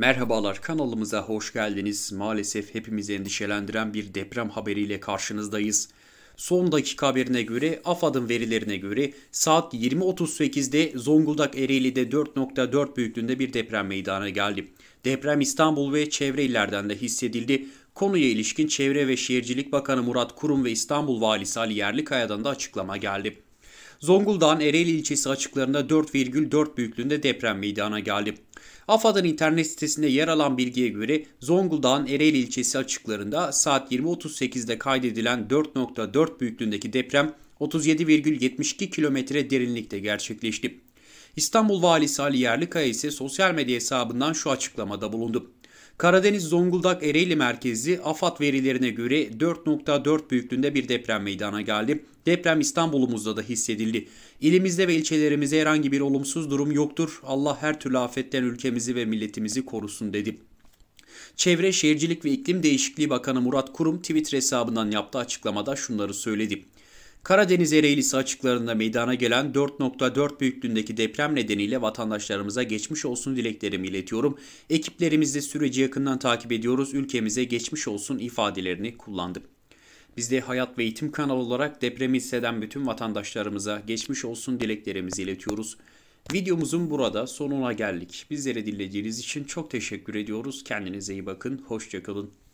Merhabalar kanalımıza hoş geldiniz. Maalesef hepimizi endişelendiren bir deprem haberiyle karşınızdayız. Son dakika haberine göre AFAD'ın verilerine göre saat 20.38'de Zonguldak Ereğli'de 4.4 büyüklüğünde bir deprem meydana geldi. Deprem İstanbul ve çevre illerden de hissedildi. Konuya ilişkin Çevre ve Şehircilik Bakanı Murat Kurum ve İstanbul Valisi Ali Yerlikaya'dan da açıklama geldi. Zonguldak'ın Ereğli ilçesi açıklarında 4,4 büyüklüğünde deprem meydana geldi. AFAD'ın internet sitesinde yer alan bilgiye göre Zonguldak'ın Ereğli ilçesi açıklarında saat 20.38'de kaydedilen 4.4 büyüklüğündeki deprem 37,72 kilometre derinlikte gerçekleşti. İstanbul Valisi Ali Yerlikaya ise sosyal medya hesabından şu açıklamada bulundu. Karadeniz Zonguldak Ereğli Merkezi AFAD verilerine göre 4.4 büyüklüğünde bir deprem meydana geldi. Deprem İstanbul'umuzda da hissedildi. İlimizde ve ilçelerimizde herhangi bir olumsuz durum yoktur. Allah her türlü afetten ülkemizi ve milletimizi korusun dedi. Çevre Şehircilik ve İklim Değişikliği Bakanı Murat Kurum Twitter hesabından yaptığı açıklamada şunları söyledi. Karadeniz Ereğlisi açıklarında meydana gelen 4.4 büyüklüğündeki deprem nedeniyle vatandaşlarımıza geçmiş olsun dileklerimi iletiyorum. Ekiplerimizle süreci yakından takip ediyoruz. Ülkemize geçmiş olsun ifadelerini kullandı. Biz de Hayat ve Eğitim kanalı olarak depremi hisseden bütün vatandaşlarımıza geçmiş olsun dileklerimizi iletiyoruz. Videomuzun burada sonuna geldik. Bizleri dinlediğiniz için çok teşekkür ediyoruz. Kendinize iyi bakın. Hoşçakalın.